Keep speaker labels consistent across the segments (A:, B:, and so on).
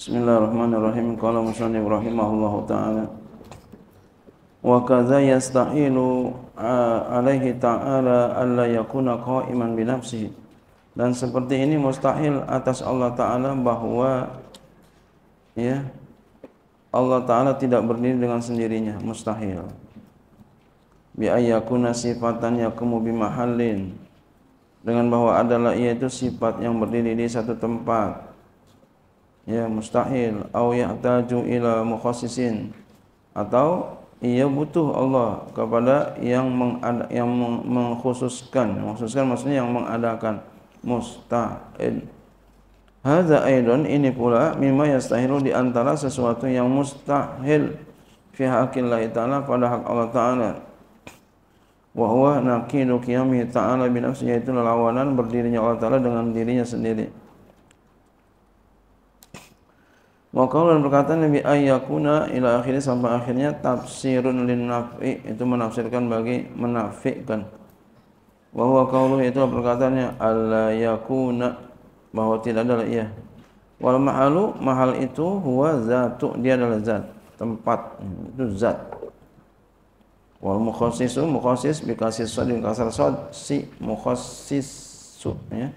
A: Bismillahirrahmanirrahim. Qala musannif Allah taala. Wa kadza yastahilu alaihi ta'ala alla yakuna qa'iman bi nafsihi. Dan seperti ini mustahil atas Allah taala bahwa ya Allah taala tidak berdiri dengan sendirinya, mustahil. Bi ayyakuna sifatan yakumu bi mahallin. Dengan bahwa adalah ia itu sifat yang berdiri di satu tempat ya mustahil au yahtaju ila mukhassisin atau ia butuh Allah kepada yang meng, yang mengkhususkan mengkhususkan maksudnya yang mengadakan mustahil hadza aidan ini pula mimma yastahilu di antara sesuatu yang mustahil fi haqqillah ta'ala pada hak Allah ta'ala wa huwa naqidu qiyamih ta'ala bi nafsihi yaitu lawanan berdirinya Allah ta'ala dengan dirinya sendiri Wa qawlan perkataan Nabi ayyakuna ila akhirnya sampai akhirnya tafsirun linnaf'i itu menafsirkan bagi menafikan. Wa huwa qawluhu itu perkataannya alla yakuna bahwa tidak adalah iya. Wal mahalu mahal itu huwa zatu dia adalah zat tempat itu zat. Wal mukhassisu mukhassis bi kasri sad kasar sad si mukhassisu ya.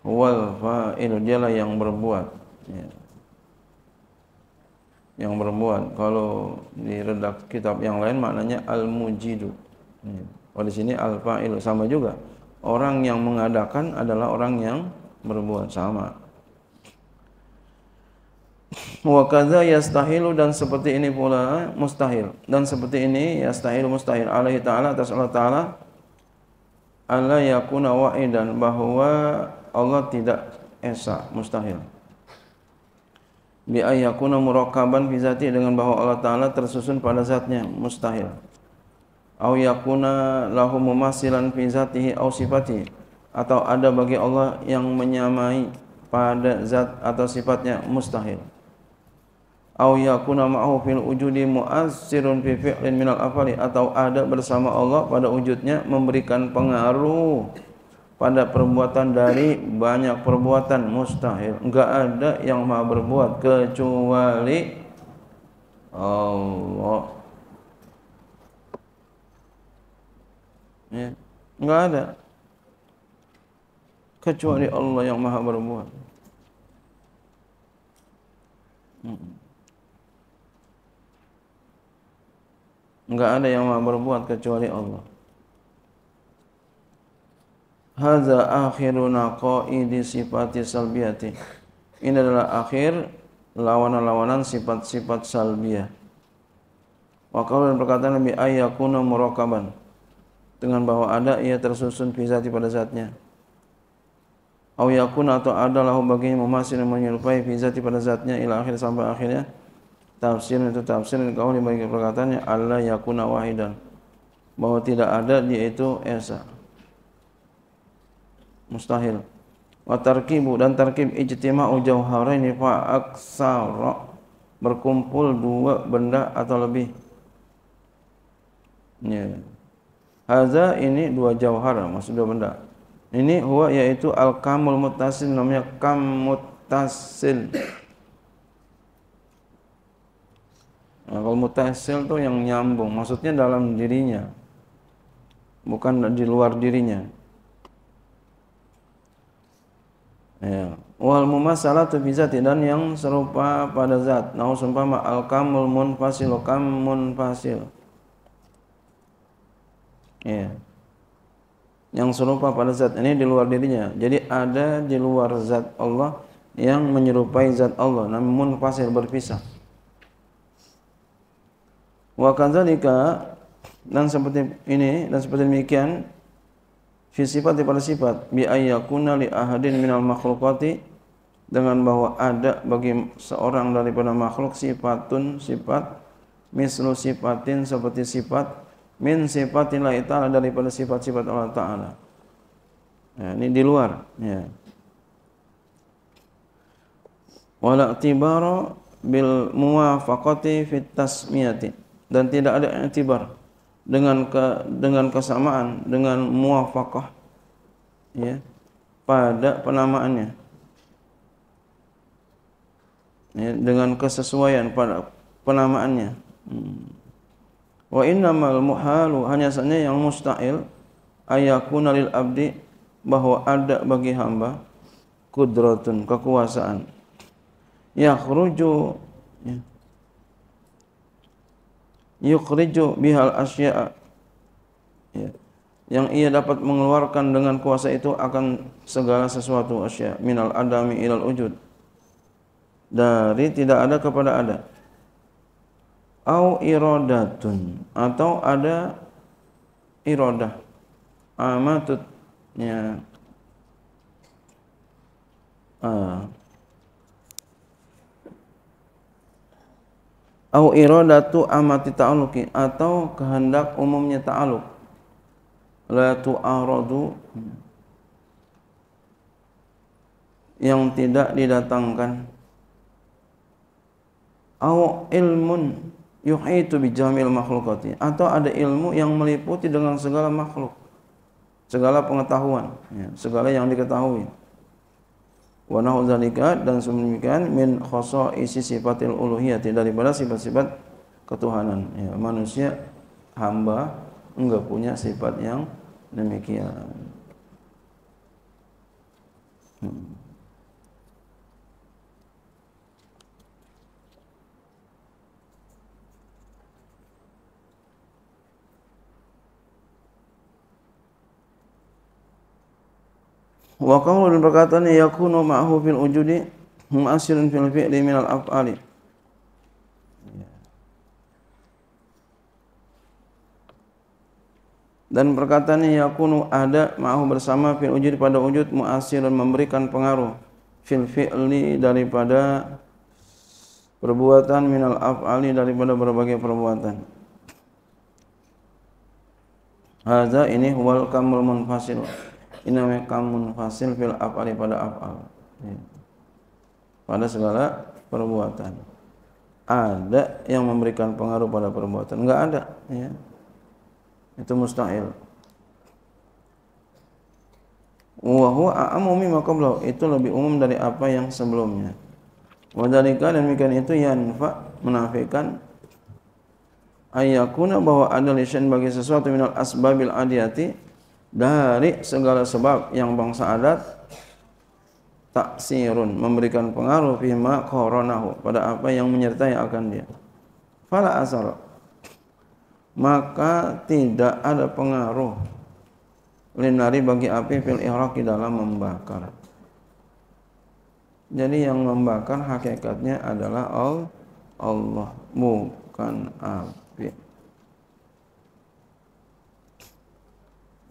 A: Wal fa'ilu dialah yang berbuat. Ya yang berbuat. Kalau di redak kitab yang lain maknanya al-mujidu. Hmm. Oh di sini al-fa'ilu sama juga. Orang yang mengadakan adalah orang yang berbuat sama. Wakadha yastahilu dan seperti ini pula eh, mustahil dan seperti ini yastahilu mustahil Allah taala atas Allah taala Allah yakuna wa'idan bahwa Allah tidak esa mustahil bi ayyakuna murakkaban fi zati dengan bahwa Allah taala tersusun pada zatnya mustahil au yakuna lahu mumasilan fi zatihi au sifatihi atau ada bagi Allah yang menyamai pada zat atau sifatnya mustahil au yakuna ma'hu fil wujudi mu'assirun fi fi'lin min al-afali atau ada bersama Allah pada wujudnya memberikan pengaruh pada perbuatan dari banyak perbuatan mustahil enggak ada yang maha berbuat kecuali Allah ya enggak ada kecuali Allah yang maha berbuat hmm. enggak ada yang maha berbuat kecuali Allah Hadza akhiruna qaidi sifati salbiyati. Ini adalah akhir lawanan-lawanan sifat-sifat salbiyah. Wa qawlan perkataan Nabi ayyakuna murakaban. Dengan bahwa ada ia tersusun fizati pada zatnya. Au yakuna atau ada lahu baginya memasin dan menyerupai fizati pada zatnya ila akhir sampai akhirnya. Tafsir itu tafsir dan kau dibagi perkataannya Allah yakuna wahidan. Bahwa tidak ada dia itu esa mustahil wa tarkibu dan tarkib ijtima'u jauharaini fa ya, aksara berkumpul dua benda atau lebih ya. Haza ini dua jauhara maksud dua benda ini huwa yaitu al kamul mutasil namanya kam mutasil nah, kalau mutasil tuh yang nyambung maksudnya dalam dirinya bukan di luar dirinya Ya. Wal mumasalah tu bisa dan yang serupa pada zat. Nau ma al kamul munfasil kam munfasil. Ya. Yang serupa pada zat ini di luar dirinya. Jadi ada di luar zat Allah yang menyerupai zat Allah namun munfasil berpisah. Wa kanzalika dan seperti ini dan seperti demikian fi sifat pada sifat bi ayyakuna li ahadin minal makhluqati dengan bahwa ada bagi seorang daripada makhluk sifatun sifat mislu sifatin seperti sifat min la ta'ala daripada sifat-sifat Allah ta'ala ya, ini di luar ya wala tibaro bil muwafaqati fit tasmiyati dan tidak ada i'tibar dengan ke, dengan kesamaan dengan muafakah ya pada penamaannya ya, dengan kesesuaian pada penamaannya hmm. wa innamal muhalu hanya saja yang mustail ayakuna lil abdi bahwa ada bagi hamba kudratun kekuasaan yang yakhruju yukriju bihal asya'a ya. yang ia dapat mengeluarkan dengan kuasa itu akan segala sesuatu asya minal adami ilal wujud dari tidak ada kepada ada au irodatun atau ada irodah amatutnya ah. au iradatu amati ta'aluki atau kehendak umumnya ta'aluk la tu'aradu yang tidak didatangkan au ilmun yuhitu bijamil makhlukati atau ada ilmu yang meliputi dengan segala makhluk segala pengetahuan ya, segala yang diketahui wa nahu zalika dan semikian min isi sifatil uluhiyati daripada sifat-sifat ketuhanan ya, manusia hamba enggak punya sifat yang demikian hmm. Wa qawlu dan perkataan yakunu ma'hu fil wujudi mu'asirun fil fi'li min al af'ali. Dan perkataan yakunu ada ma'hu bersama fil wujud pada wujud mu'asirun memberikan pengaruh fil fi'li daripada perbuatan minal af'ali daripada berbagai perbuatan. Hadza ini wal kamul munfasil kamun munfasil fil af'ali pada af'al ya. pada segala perbuatan ada yang memberikan pengaruh pada perbuatan enggak ada ya. itu mustahil wa huwa a'amu mimma qablahu itu lebih umum dari apa yang sebelumnya wa dzalika dan demikian itu yanfa menafikan ayakuna bahwa ada lisan bagi sesuatu minal asbabil adiyati dari segala sebab yang bangsa adat taksirun memberikan pengaruh fima koronahu pada apa yang menyertai akan dia fala asara maka tidak ada pengaruh linari bagi api fil iraq di dalam membakar jadi yang membakar hakikatnya adalah Allah bukan api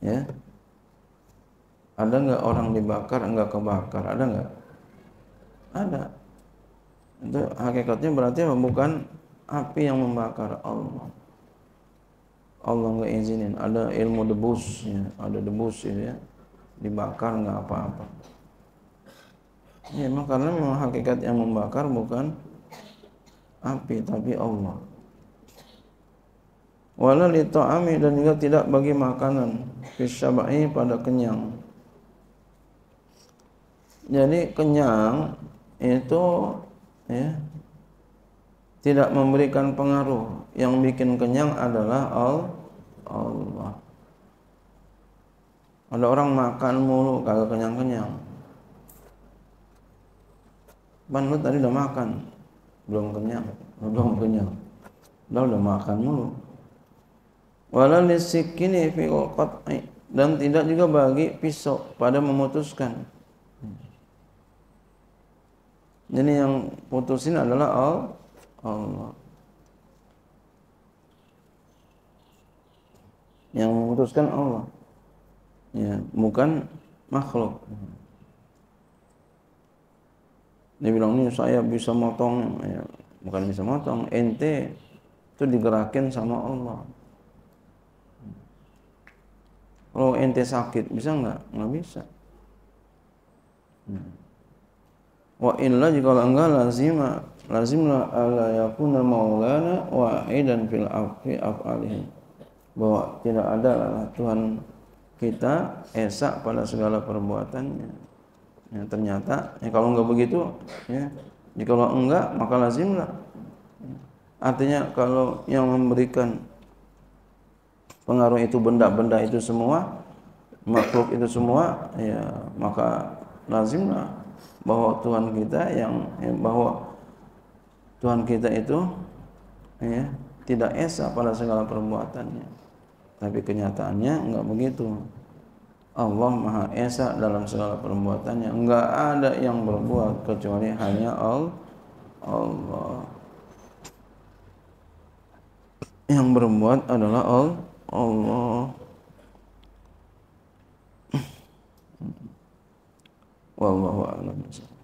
A: ya ada nggak orang dibakar nggak kebakar ada nggak ada itu hakikatnya berarti bukan api yang membakar Allah Allah nggak izinin ada ilmu debus ya ada debus ya, ya. dibakar nggak apa-apa ya memang karena memang hakikat yang membakar bukan api tapi Allah wala li dan juga tidak bagi makanan Fisyabai pada kenyang Jadi kenyang itu ya, tidak memberikan pengaruh Yang bikin kenyang adalah Allah Ada orang makan mulu kagak kenyang-kenyang Man lu tadi udah makan Belum kenyang Belum kenyang Udah udah makan mulu Walau lisikini fi qat'i eh, dan tidak juga bagi pisau pada memutuskan. Jadi yang putusin adalah Allah. Yang memutuskan Allah. Ya, bukan makhluk. Dia bilang ini saya bisa motong, ya, bukan bisa motong. Ente itu digerakin sama Allah. Kalau oh, ente sakit bisa nggak? Nggak bisa. Hmm. Wa illa jika enggak lazima la ala yakuna maulana wahidan fil afi af'alihi. bahwa tidak ada lah Tuhan kita esak pada segala perbuatannya ya, ternyata ya kalau enggak begitu ya jika enggak maka lazimlah artinya kalau yang memberikan pengaruh itu benda-benda itu semua makhluk itu semua ya maka lazimlah bahwa Tuhan kita yang ya, bahwa Tuhan kita itu ya tidak esa pada segala perbuatannya tapi kenyataannya enggak begitu Allah Maha Esa dalam segala perbuatannya enggak ada yang berbuat kecuali hanya Allah yang berbuat adalah Allah Allah wallahu a'lam